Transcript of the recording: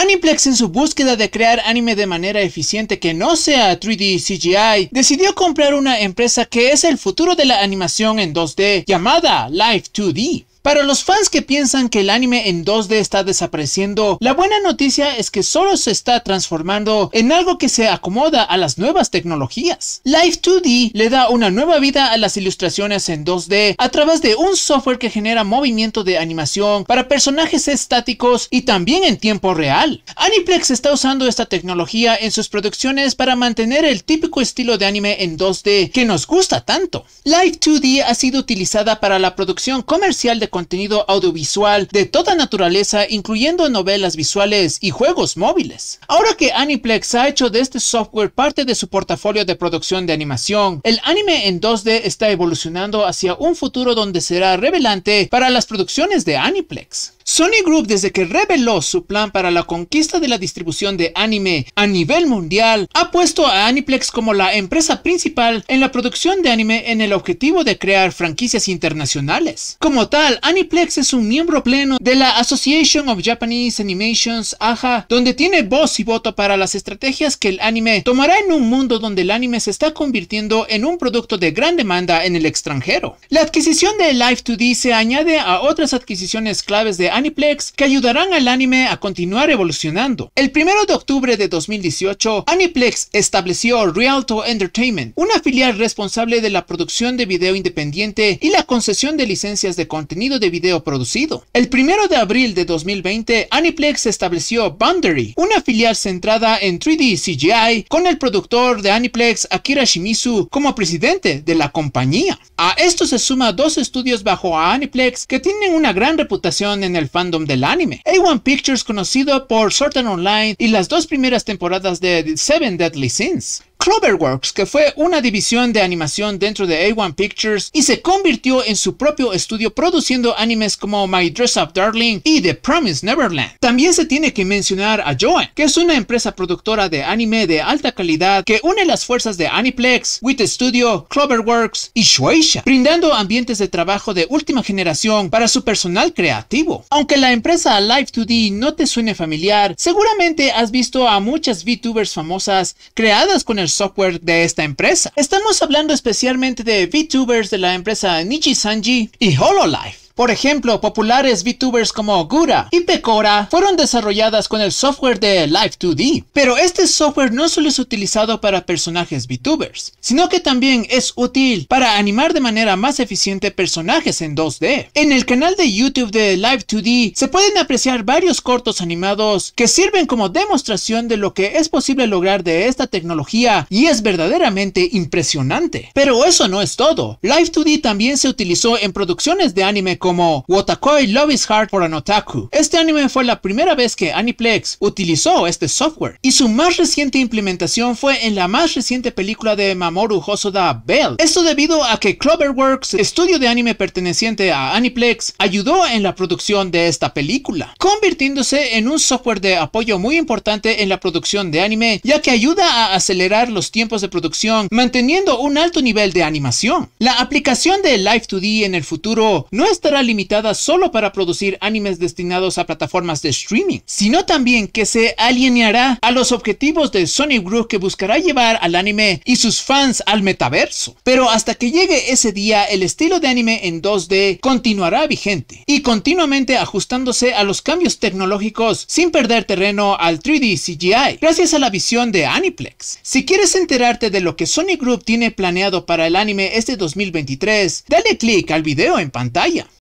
Aniplex en su búsqueda de crear anime de manera eficiente que no sea 3D CGI, decidió comprar una empresa que es el futuro de la animación en 2D, llamada Live 2D. Para los fans que piensan que el anime en 2D está desapareciendo, la buena noticia es que solo se está transformando en algo que se acomoda a las nuevas tecnologías. Life 2D le da una nueva vida a las ilustraciones en 2D a través de un software que genera movimiento de animación para personajes estáticos y también en tiempo real. Aniplex está usando esta tecnología en sus producciones para mantener el típico estilo de anime en 2D que nos gusta tanto. Life 2D ha sido utilizada para la producción comercial de contenido audiovisual de toda naturaleza, incluyendo novelas visuales y juegos móviles. Ahora que Aniplex ha hecho de este software parte de su portafolio de producción de animación, el anime en 2D está evolucionando hacia un futuro donde será revelante para las producciones de Aniplex. Sony Group desde que reveló su plan para la conquista de la distribución de anime a nivel mundial ha puesto a Aniplex como la empresa principal en la producción de anime en el objetivo de crear franquicias internacionales. Como tal, Aniplex es un miembro pleno de la Association of Japanese Animations AHA, donde tiene voz y voto para las estrategias que el anime tomará en un mundo donde el anime se está convirtiendo en un producto de gran demanda en el extranjero. La adquisición de Life2D se añade a otras adquisiciones claves de Aniplex que ayudarán al anime a continuar evolucionando. El 1 de octubre de 2018, Aniplex estableció Realto Entertainment, una filial responsable de la producción de video independiente y la concesión de licencias de contenido de video producido. El 1 de abril de 2020, Aniplex estableció Boundary, una filial centrada en 3D CGI, con el productor de Aniplex, Akira Shimizu, como presidente de la compañía. A esto se suma dos estudios bajo Aniplex que tienen una gran reputación en el fandom del anime. A1 Pictures, conocido por Sword Online y las dos primeras temporadas de Seven Deadly Sins. Cloverworks, que fue una división de animación dentro de A1 Pictures y se convirtió en su propio estudio produciendo animes como My Dress Up Darling y The Promised Neverland. También se tiene que mencionar a Joan, que es una empresa productora de anime de alta calidad que une las fuerzas de Aniplex, Wit Studio, Cloverworks y Shueisha, brindando ambientes de trabajo de última generación para su personal creativo. Aunque la empresa Live2D no te suene familiar, seguramente has visto a muchas VTubers famosas creadas con el software de esta empresa. Estamos hablando especialmente de VTubers de la empresa Nichi Sanji y HoloLife. Por ejemplo, populares VTubers como Gura y Pecora fueron desarrolladas con el software de Live2D, pero este software no solo es utilizado para personajes VTubers, sino que también es útil para animar de manera más eficiente personajes en 2D. En el canal de YouTube de Live2D se pueden apreciar varios cortos animados que sirven como demostración de lo que es posible lograr de esta tecnología y es verdaderamente impresionante. Pero eso no es todo. Live2D también se utilizó en producciones de anime como como Wotakoi Love is Hard for an Otaku. Este anime fue la primera vez que Aniplex utilizó este software y su más reciente implementación fue en la más reciente película de Mamoru Hosoda Bell. Esto debido a que Cloverworks, estudio de anime perteneciente a Aniplex, ayudó en la producción de esta película, convirtiéndose en un software de apoyo muy importante en la producción de anime, ya que ayuda a acelerar los tiempos de producción manteniendo un alto nivel de animación. La aplicación de Live 2D en el futuro no estará limitada solo para producir animes destinados a plataformas de streaming, sino también que se alineará a los objetivos de Sony Group que buscará llevar al anime y sus fans al metaverso. Pero hasta que llegue ese día, el estilo de anime en 2D continuará vigente y continuamente ajustándose a los cambios tecnológicos sin perder terreno al 3D CGI, gracias a la visión de Aniplex. Si quieres enterarte de lo que Sony Group tiene planeado para el anime este 2023, dale clic al video en pantalla.